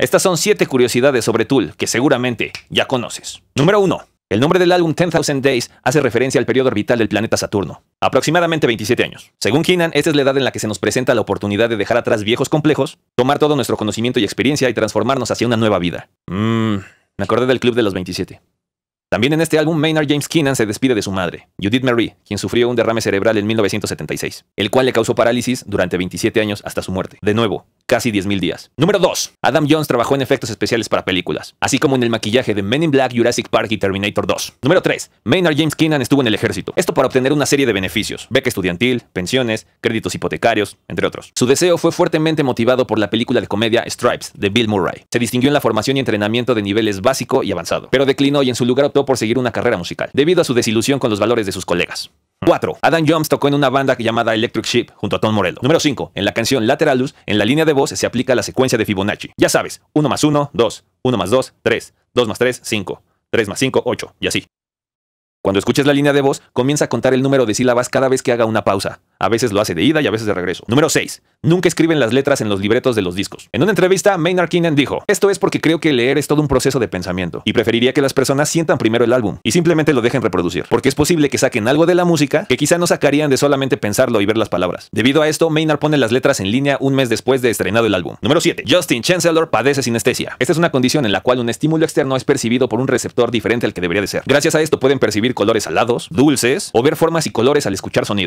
Estas son 7 curiosidades sobre Tool que seguramente ya conoces. Número 1. El nombre del álbum 10,000 Days hace referencia al periodo orbital del planeta Saturno, aproximadamente 27 años. Según Keenan, esta es la edad en la que se nos presenta la oportunidad de dejar atrás viejos complejos, tomar todo nuestro conocimiento y experiencia y transformarnos hacia una nueva vida. Mmm, me acordé del Club de los 27. También en este álbum, Maynard James Keenan se despide de su madre, Judith Marie, quien sufrió un derrame cerebral en 1976, el cual le causó parálisis durante 27 años hasta su muerte. De nuevo, casi 10.000 días. Número 2. Adam Jones trabajó en efectos especiales para películas, así como en el maquillaje de Men in Black, Jurassic Park y Terminator 2. Número 3. Maynard James Keenan estuvo en el ejército, esto para obtener una serie de beneficios, beca estudiantil, pensiones, créditos hipotecarios, entre otros. Su deseo fue fuertemente motivado por la película de comedia Stripes de Bill Murray. Se distinguió en la formación y entrenamiento de niveles básico y avanzado, pero declinó y en su lugar optó por seguir una carrera musical, debido a su desilusión con los valores de sus colegas. 4. Adam Jones tocó en una banda llamada Electric Ship junto a Tom Morello. Número 5. En la canción Lateralus, en la línea de voz se aplica la secuencia de Fibonacci. Ya sabes, 1 más 1, 2, 1 más 2, 3, 2 más 3, 5, 3 más 5, 8, y así. Cuando escuches la línea de voz, comienza a contar el número de sílabas cada vez que haga una pausa. A veces lo hace de ida y a veces de regreso. Número 6 nunca escriben las letras en los libretos de los discos. En una entrevista, Maynard Keenan dijo, esto es porque creo que leer es todo un proceso de pensamiento y preferiría que las personas sientan primero el álbum y simplemente lo dejen reproducir, porque es posible que saquen algo de la música que quizá no sacarían de solamente pensarlo y ver las palabras. Debido a esto, Maynard pone las letras en línea un mes después de estrenado el álbum. Número 7. Justin Chancellor padece sinestesia. Esta es una condición en la cual un estímulo externo es percibido por un receptor diferente al que debería de ser. Gracias a esto pueden percibir colores alados, dulces o ver formas y colores al escuchar sonidos.